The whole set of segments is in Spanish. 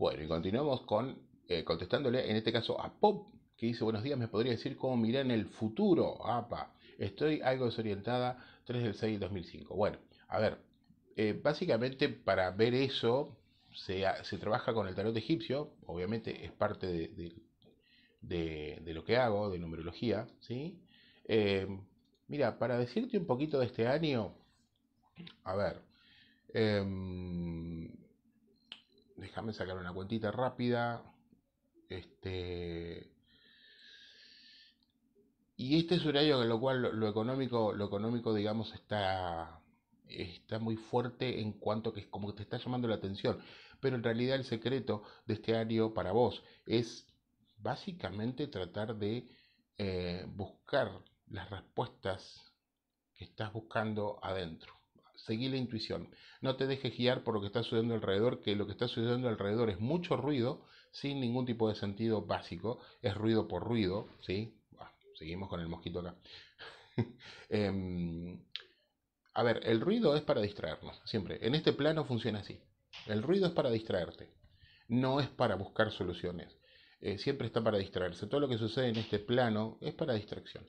Bueno, y continuamos con eh, contestándole, en este caso a Pop, que dice, buenos días, ¿me podría decir cómo mirar en el futuro? Apa, estoy algo desorientada, 3 del 6 de 2005. Bueno, a ver, eh, básicamente para ver eso se, se, trabaja con el tarot egipcio, obviamente es parte de, lo que hago, de numerología, ¿sí? Eh, mira, para decirte un poquito de este año, a ver, em, me sacaron una cuentita rápida. Este. Y este es un año en lo cual lo, económico, lo económico, digamos, está, está muy fuerte en cuanto que es como que te está llamando la atención. Pero en realidad el secreto de este año para vos es básicamente tratar de eh, buscar las respuestas que estás buscando adentro seguí la intuición. No te dejes guiar por lo que está sucediendo alrededor, que lo que está sucediendo alrededor es mucho ruido sin ningún tipo de sentido básico. Es ruido por ruido, ¿sí? seguimos con el mosquito acá. Em, a ver, el ruido es para distraernos, siempre. En este plano funciona así. El ruido es para distraerte, no es para buscar soluciones. Eh, siempre está para distraerse. Todo lo que sucede en este plano es para distracción.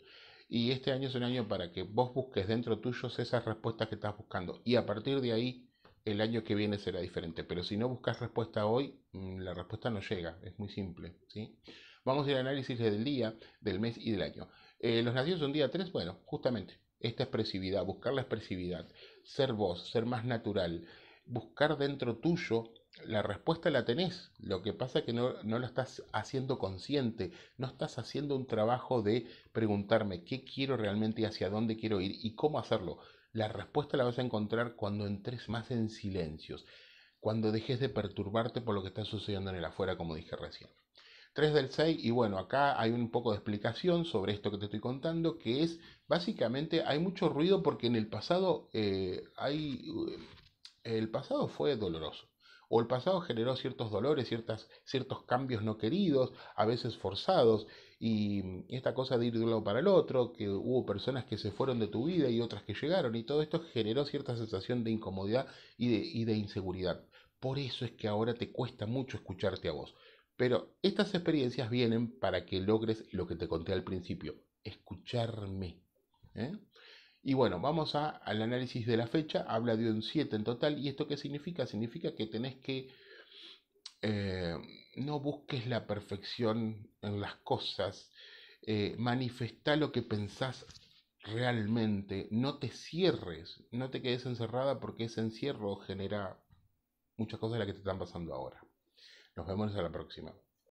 Y este año es un año para que vos busques dentro tuyo esas respuestas que estás buscando. Y a partir de ahí, el año que viene será diferente. Pero si no buscas respuesta hoy, mm, la respuesta no llega. Es muy simple. ¿sí? Vamos a ir al análisis del día, del mes y del año. Eh, los nacidos un día 3, bueno, justamente esta expresividad, buscar la expresividad, ser vos, ser más natural, buscar dentro tuyo la respuesta la tenés, lo que pasa es que no, no, lo estás haciendo consciente, no estás haciendo un trabajo de preguntarme qué quiero realmente y hacia dónde quiero ir y cómo hacerlo. La respuesta la vas a encontrar cuando entres más en silencios, cuando dejes de perturbarte por lo que está sucediendo en el afuera, como dije recién. 3 del 6, y bueno, acá hay un poco de explicación sobre esto que te estoy contando, que es básicamente hay mucho ruido porque en el pasado eh, hay... Eh, el pasado fue doloroso o el pasado generó ciertos dolores, ciertas, ciertos cambios no queridos, a veces forzados, y, esta cosa de ir de un lado para el otro, que hubo personas que se fueron de tu vida y otras que llegaron, y todo esto generó cierta sensación de incomodidad y de, y de inseguridad. Por eso es que ahora te cuesta mucho escucharte a vos. Pero estas experiencias vienen para que logres lo que te conté al principio, escucharme. ¿eh? Y bueno, vamos a, al análisis de la fecha. Habla de un 7 en total. ¿Y esto qué significa? Significa que tenés que... Eh, no busques la perfección en las cosas. Eh, manifestá lo que pensás realmente. No te cierres. No te quedes encerrada porque ese encierro genera muchas cosas de las que te están pasando ahora. Nos vemos a la próxima.